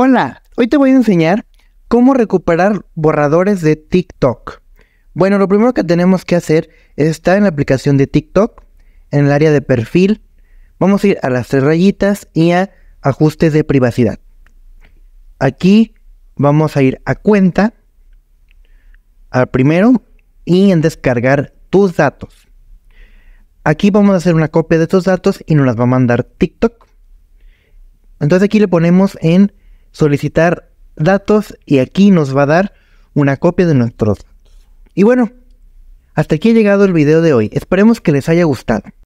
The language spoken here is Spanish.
Hola, hoy te voy a enseñar cómo recuperar borradores de TikTok. Bueno, lo primero que tenemos que hacer es estar en la aplicación de TikTok, en el área de perfil. Vamos a ir a las tres rayitas y a ajustes de privacidad. Aquí vamos a ir a cuenta, al primero, y en descargar tus datos. Aquí vamos a hacer una copia de estos datos y nos las va a mandar TikTok. Entonces aquí le ponemos en solicitar datos y aquí nos va a dar una copia de nuestros datos. Y bueno, hasta aquí ha llegado el video de hoy. Esperemos que les haya gustado.